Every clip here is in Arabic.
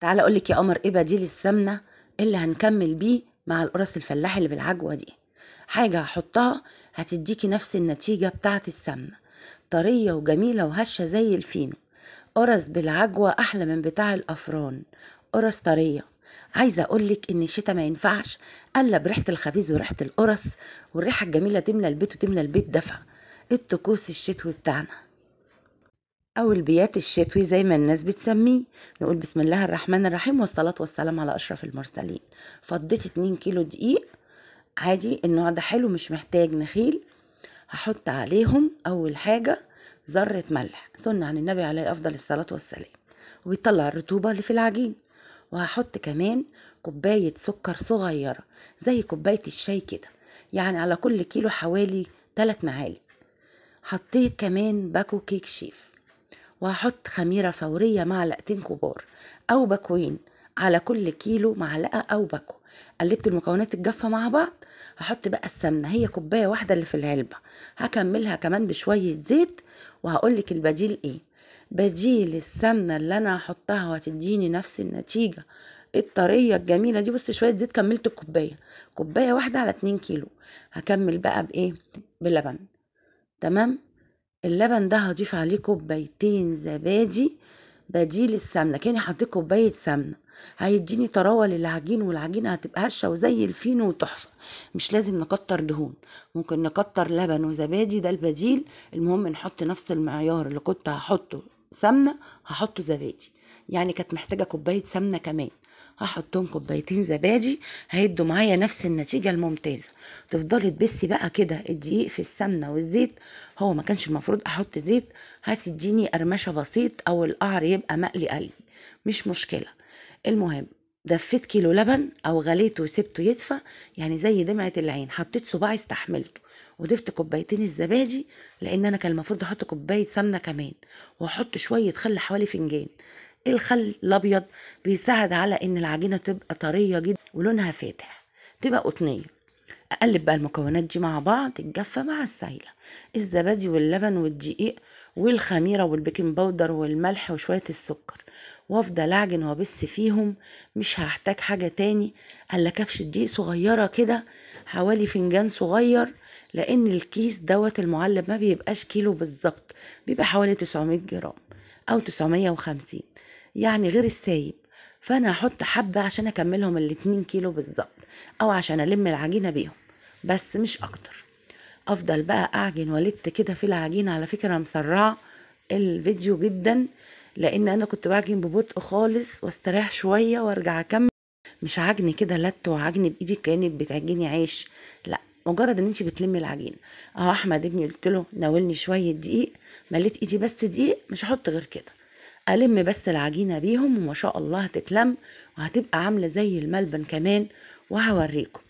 تعالى اقول لك يا قمر ايه بديل السمنه اللي هنكمل بيه مع القرص الفلاح اللي بالعجوه دي حاجه هحطها هتديكي نفس النتيجه بتاعه السمنه طريه وجميله وهشه زي الفينو قرص بالعجوه احلى من بتاع الافران قرص طريه عايزه اقولك ان الشتاء ما ينفعش الا بريحه الخبيز وريحه القرص والريحه الجميله تملى البيت وتملى البيت دفى الطقوس الشتوي بتاعنا أو البيات الشتوي زي ما الناس بتسميه نقول بسم الله الرحمن الرحيم والصلاة والسلام على أشرف المرسلين فضيت 2 كيلو دقيق عادي النوع ده حلو مش محتاج نخيل هحط عليهم أول حاجة ذرة ملح سنة عن النبي عليه أفضل الصلاة والسلام وبيطلع الرطوبة اللي في العجين وهحط كمان كوباية سكر صغيرة زي كوباية الشاي كده يعني على كل كيلو حوالي 3 معالق حطيت كمان باكو كيك شيف وهحط خميرة فورية معلقتين كبار أو بكوين على كل كيلو معلقة أو بكو قلبت المكونات الجافة مع بعض هحط بقى السمنة هي كوباية واحدة اللي في العلبة هكملها كمان بشوية زيت وهقولك البديل ايه بديل السمنة اللي أنا هحطها وهتديني نفس النتيجة الطرية الجميلة دي بص شوية زيت كملت الكوباية كوباية واحدة على اتنين كيلو هكمل بقى بإيه بلبن تمام اللبن ده هضيف عليه كوبايتين زبادي بديل السمنة كأني حطيت كوباية سمنة هيديني طراوة للعجين والعجينة هتبقى هشة وزي الفينو وتحفة مش لازم نكتر دهون ممكن نكتر لبن وزبادي ده البديل المهم نحط نفس المعيار اللي كنت هحطه سمنة هحطه زبادي يعني كانت محتاجة كوباية سمنة كمان هحطهم كوبايتين زبادي هيدوا معايا نفس النتيجه الممتازه تفضلي تبسي بقى كده الدقيق في السمنه والزيت هو ما كانش المفروض احط زيت هتديني قرمشه بسيط او القعر يبقى مقلي قلي مش مشكله المهم دفيت كيلو لبن او غليته وسبته يدفى يعني زي دمعه العين حطيت صباعي استحملته وضفت كوبايتين الزبادي لان انا كان المفروض احط كوبايه سمنه كمان واحط شويه خل حوالي فنجان الخل الابيض بيساعد على ان العجينه تبقى طريه جدا ولونها فاتح تبقى قطنيه اقلب بقى المكونات دي مع بعض الجافه مع السايله الزبادي واللبن والدقيق والخميره والبيكنج باودر والملح وشويه السكر وافضل اعجن وابس فيهم مش هحتاج حاجه تاني الا كبشه دقيق صغيره كده حوالي فنجان صغير لان الكيس دوت المعلب ما بيبقاش كيلو بالظبط بيبقى حوالي 900 جرام او 950 يعني غير السايب فانا هحط حبه عشان اكملهم الاتنين كيلو بالظبط او عشان الم العجينه بيهم بس مش اكتر افضل بقى اعجن ولت كده في العجينه على فكره مسرعه الفيديو جدا لان انا كنت بعجن ببطء خالص واستريح شويه وارجع اكمل مش عجن كده لت وعجن بايدي كانك بتعجني عيش لا مجرد ان انت بتلمي العجينه اهو احمد ابني قلت له ناولني شويه دقيق مليت ايدي بس دقيق مش هحط غير كده ألم بس العجينة بيهم وما شاء الله هتتلم وهتبقى عاملة زي الملبن كمان وهوريكم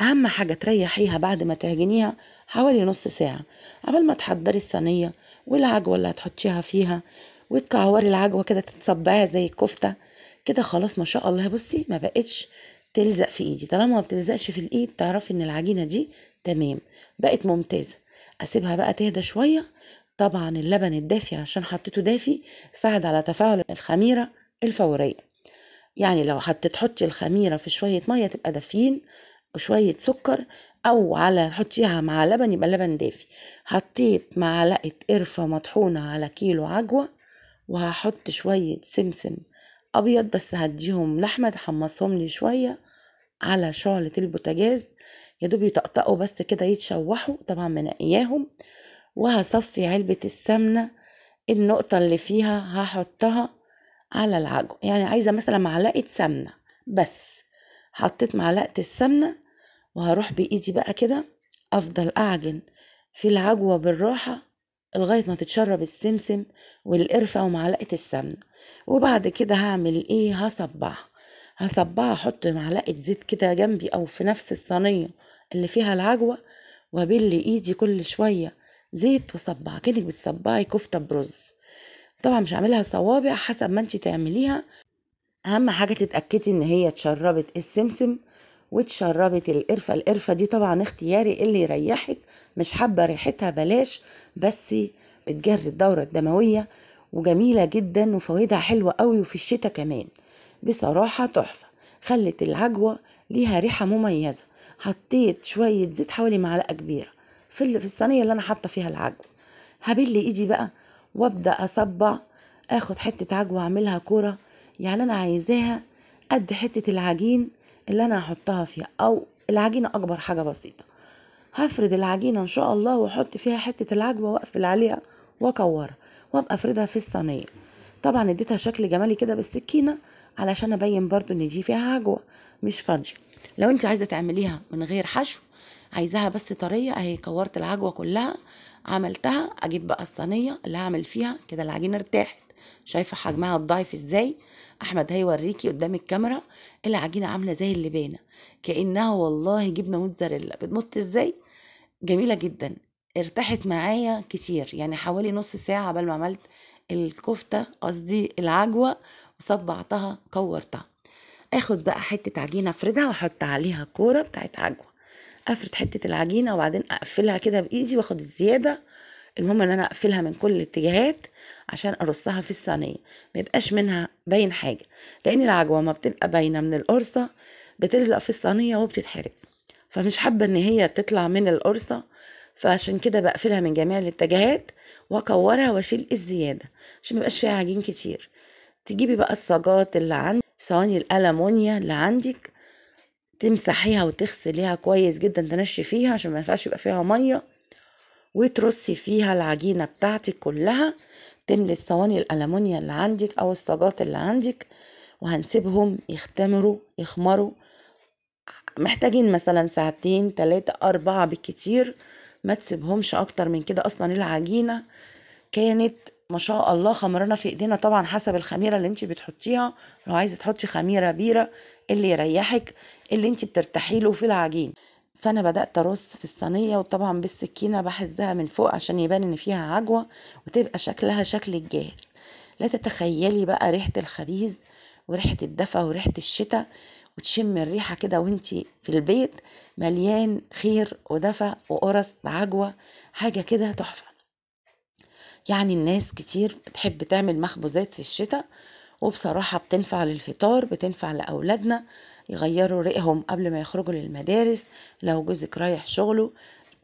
أهم حاجة تريحيها بعد ما تعجنيها حوالي نص ساعة قبل ما تحضري الصينية والعجوة اللي هتحطيها فيها وتكعوري العجوة كده تتصبعيها زي الكفتة كده خلاص ما شاء الله بصي ما بقتش تلزق في ايدي طالما ما بتلزقش في الايد تعرفي ان العجينه دي تمام بقت ممتازه اسيبها بقى تهدى شويه طبعا اللبن الدافي عشان حطيته دافي ساعد على تفاعل الخميرة الفورية يعني لو هتحطي الخميرة في شوية مية تبقى دافيين وشوية سكر أو على حطيها مع لبن يبقى لبن دافي حطيت معلقة قرفة مطحونة على كيلو عجوة وهحط شوية سمسم أبيض بس هديهم لحمة تحمصهم لي شوية على شعلة البوتاجاز يا دوب يطقطقوا بس كده يتشوحوا طبعا منقياهم وهصفي علبة السمنة النقطة اللي فيها هحطها على العجوة يعني عايزة مثلا معلقة سمنة بس حطيت معلقة السمنة وهروح بإيدي بقى كده أفضل أعجن في العجوة بالراحة لغاية ما تتشرب السمسم والقرفة ومعلقة السمنة وبعد كده هعمل ايه هصبعها هصبعها احط معلقة زيت كده جنبي او في نفس الصينية اللي فيها العجوة وابل ايدي كل شوية زيت وصبع كأنك بتصبعي كفتة برز طبعا مش هعملها صوابع حسب ما انت تعمليها اهم حاجة تتأكدي ان هي اتشربت السمسم واتشربت القرفة القرفة دي طبعا اختياري اللي يريحك مش حابة ريحتها بلاش بس بتجري الدورة الدموية وجميلة جدا وفوائدها حلوة قوي وفي الشتاء كمان بصراحة تحفة خلت العجوة ليها ريحة مميزة حطيت شوية زيت حوالي معلقة كبيرة في في الصينيه اللي انا حاطه فيها العجوه هبل ايدي بقى وابدا اصبع اخد حته عجوه اعملها كره يعني انا عايزاها قد حته العجين اللي انا هحطها فيها او العجينه اكبر حاجه بسيطه هفرد العجينه ان شاء الله واحط فيها حته العجوه واقفل عليها واكورها وابقى افردها في الصينيه طبعا اديتها شكل جمالي كده بالسكينه علشان ابين برضو ان دي فيها عجوه مش فاضيه لو انت عايزه تعمليها من غير حشو عايزاها بس طريه اهي كورت العجوه كلها عملتها اجيب بقى الصينيه اللي هعمل فيها كده العجينه ارتاحت شايفه حجمها الضعف ازاي احمد هيوريكي قدام الكاميرا العجينه عامله زي اللبانه كانها والله جبنه موتزاريلا بتمط ازاي جميله جدا ارتاحت معايا كتير يعني حوالي نص ساعه قبل ما عملت الكفته قصدي العجوه وصبعتها كورتها اخد بقى حته عجينه افردها واحط عليها كوره بتاعت عجوه افرد حته العجينه وبعدين اقفلها كده بايدي واخد الزياده المهم ان انا اقفلها من كل الاتجاهات عشان ارصها في الصينيه ما يبقاش منها باين حاجه لان العجوه ما بتبقى باينه من القرصه بتلزق في الصينيه وبتتحرق فمش حابه ان هي تطلع من القرصه فعشان كده بقفلها من جميع الاتجاهات واكورها واشيل الزياده عشان ما فيها عجين كتير تجيبي بقى الصاجات اللي عندك صواني الالمونيا اللي عندك تمسحيها وتغسليها كويس جدا تنشي فيها عشان ما ينفعش يبقى فيها ميه وترصي فيها العجينه بتاعتك كلها تملي الصواني الالمونيا اللي عندك او الصاجات اللي عندك وهنسيبهم يختمروا يخمروا محتاجين مثلا ساعتين تلاتة أربعة بالكتير ما تسيبهمش أكتر من كده أصلا العجينة كانت ما شاء الله خمرنا في ايدينا طبعا حسب الخميره اللي انت بتحطيها لو عايزه تحطي خميره بيره اللي يريحك اللي انت بترتاحي له في العجين فانا بدات ارص في الصينيه وطبعا بالسكينه بحزها من فوق عشان يبان ان فيها عجوه وتبقى شكلها شكل الجاهز لا تتخيلي بقى ريحه الخبيز وريحه الدفا وريحه الشتاء وتشم الريحه كده وانتي في البيت مليان خير ودفا وقرص بعجوه حاجه كده تحفه يعني الناس كتير بتحب تعمل مخبوزات في الشتاء وبصراحة بتنفع للفطار بتنفع لأولادنا يغيروا ريقهم قبل ما يخرجوا للمدارس لو جوزك رايح شغله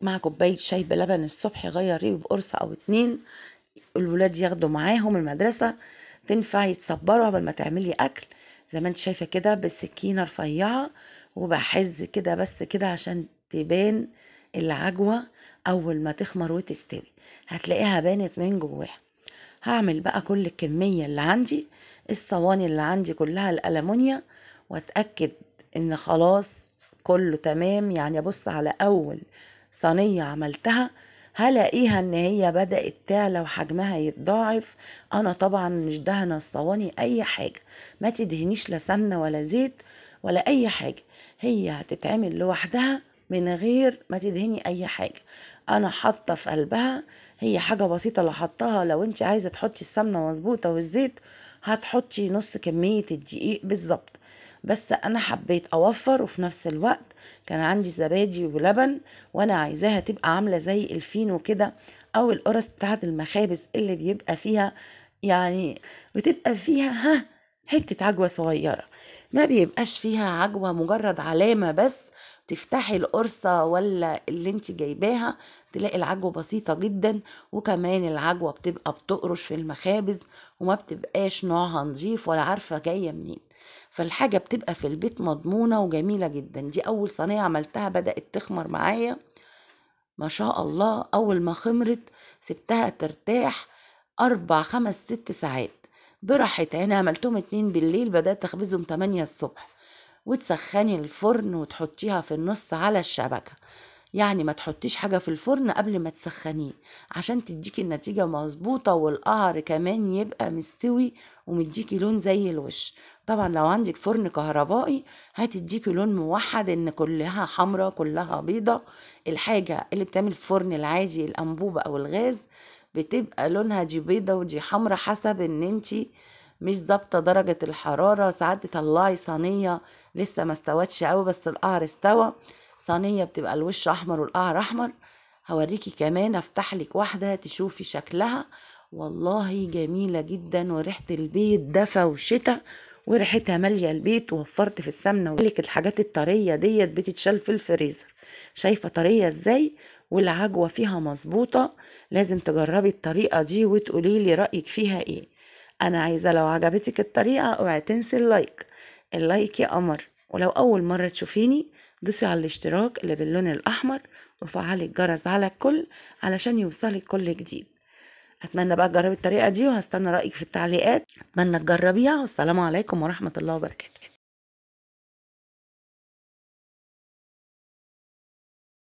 مع كوباية شاي بلبن الصبح يغير ريق بقرصة أو اتنين الولاد ياخدوا معاهم المدرسة تنفع يتصبروا قبل ما تعملي أكل زي ما انت شايفة كده بالسكينة رفيعة وبحز كده بس كده عشان تبان العجوة أول ما تخمر وتستوي هتلاقيها بانت من جواها هعمل بقى كل الكمية اللي عندي الصواني اللي عندي كلها الألمونيا واتأكد ان خلاص كله تمام يعني ابص على اول صينية عملتها هلاقيها ان هي بدأت تعلى وحجمها يتضاعف انا طبعا مش دهنة الصواني اي حاجة ما تدهنيش لا سمنة ولا زيت ولا اي حاجة هي هتتعمل لوحدها من غير ما تدهني اي حاجه انا حاطه في قلبها هي حاجه بسيطه اللي حطها لو انت عايزه تحطي السمنه مظبوطه والزيت هتحطي نص كميه الدقيق بالظبط بس انا حبيت اوفر وفي نفس الوقت كان عندي زبادي ولبن وانا عايزاها تبقى عامله زي الفينو كده او القرص بتاعت المخابز اللي بيبقى فيها يعني بتبقى فيها ها حته عجوه صغيره ما بيبقاش فيها عجوه مجرد علامه بس تفتحي القرصة ولا اللي انت جايباها تلاقي العجوة بسيطة جدا وكمان العجوة بتبقى بتقرش في المخابز وما بتبقاش نوعها نظيف ولا عارفة جاية منين فالحاجة بتبقى في البيت مضمونة وجميلة جدا دي أول صينية عملتها بدأت تخمر معايا ما شاء الله أول ما خمرت سبتها ترتاح أربع خمس ست ساعات براحتها أنا عملتهم اتنين بالليل بدأت أخبزهم تمانية الصبح وتسخني الفرن وتحطيها في النص على الشبكة يعني ما تحطيش حاجة في الفرن قبل ما تسخنيه عشان تديكي النتيجة مظبوطة والقهر كمان يبقى مستوي ومديكي لون زي الوش طبعا لو عندك فرن كهربائي هتديكي لون موحد ان كلها حمرة كلها بيضة الحاجة اللي بتعمل الفرن العادي الانبوبة او الغاز بتبقى لونها دي بيضة ودي حمرة حسب ان انتي مش ظابطه درجه الحراره ساعات تطلعي صينيه لسه ما استوتش قوي بس القهر استوى صينيه بتبقى الوش احمر والقهر احمر هوريكي كمان افتح لك واحده تشوفي شكلها والله جميله جدا وريحه البيت دفا وشتا وريحتها ماليه البيت ووفرت في السمنه ولك الحاجات الطريه ديت بتتشال في الفريزر شايفه طريه ازاي والعجوه فيها مظبوطه لازم تجربي الطريقه دي وتقولي لي رايك فيها ايه انا عايزه لو عجبتك الطريقه اوعي تنسي اللايك اللايك يا قمر ولو اول مره تشوفيني دوسي على الاشتراك اللي باللون الاحمر وفعلي الجرس على الكل علشان يوصلك كل جديد اتمنى بقى تجربي الطريقه دي وهستنى رايك في التعليقات اتمنى تجربيها والسلام عليكم ورحمه الله وبركاته